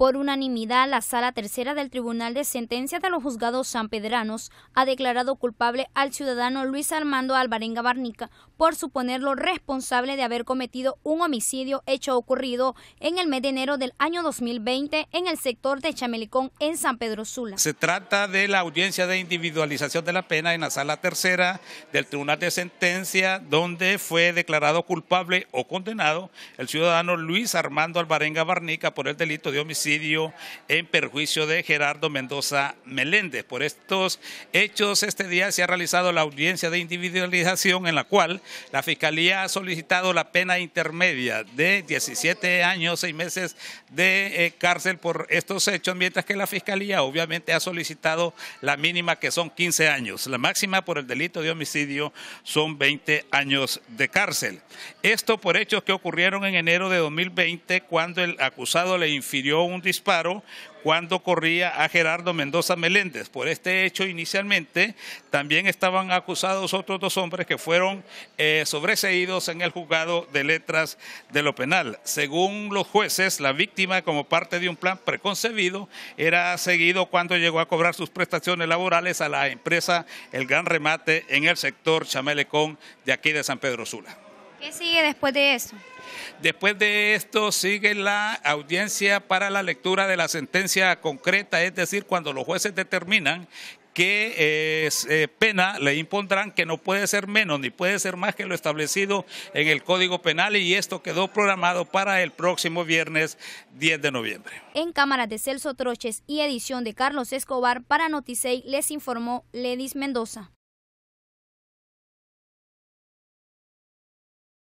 Por unanimidad, la Sala Tercera del Tribunal de Sentencia de los Juzgados Sanpedranos ha declarado culpable al ciudadano Luis Armando Alvarenga Barnica por suponerlo responsable de haber cometido un homicidio hecho ocurrido en el mes de enero del año 2020 en el sector de Chamelicón en San Pedro Sula. Se trata de la audiencia de individualización de la pena en la Sala Tercera del Tribunal de Sentencia donde fue declarado culpable o condenado el ciudadano Luis Armando Alvarenga Barnica por el delito de homicidio en perjuicio de Gerardo Mendoza Meléndez. Por estos hechos, este día se ha realizado la audiencia de individualización en la cual la Fiscalía ha solicitado la pena intermedia de 17 años, 6 meses de eh, cárcel por estos hechos, mientras que la Fiscalía obviamente ha solicitado la mínima que son 15 años. La máxima por el delito de homicidio son 20 años de cárcel. Esto por hechos que ocurrieron en enero de 2020 cuando el acusado le infirió un disparo cuando corría a Gerardo Mendoza Meléndez. Por este hecho, inicialmente, también estaban acusados otros dos hombres que fueron eh, sobreseídos en el juzgado de letras de lo penal. Según los jueces, la víctima, como parte de un plan preconcebido, era seguido cuando llegó a cobrar sus prestaciones laborales a la empresa El Gran Remate en el sector Chamelecón de aquí de San Pedro Sula. ¿Qué sigue después de eso? Después de esto sigue la audiencia para la lectura de la sentencia concreta, es decir, cuando los jueces determinan qué eh, eh, pena le impondrán que no puede ser menos ni puede ser más que lo establecido en el Código Penal y esto quedó programado para el próximo viernes 10 de noviembre. En cámara de Celso Troches y edición de Carlos Escobar para Noticey les informó Ledis Mendoza.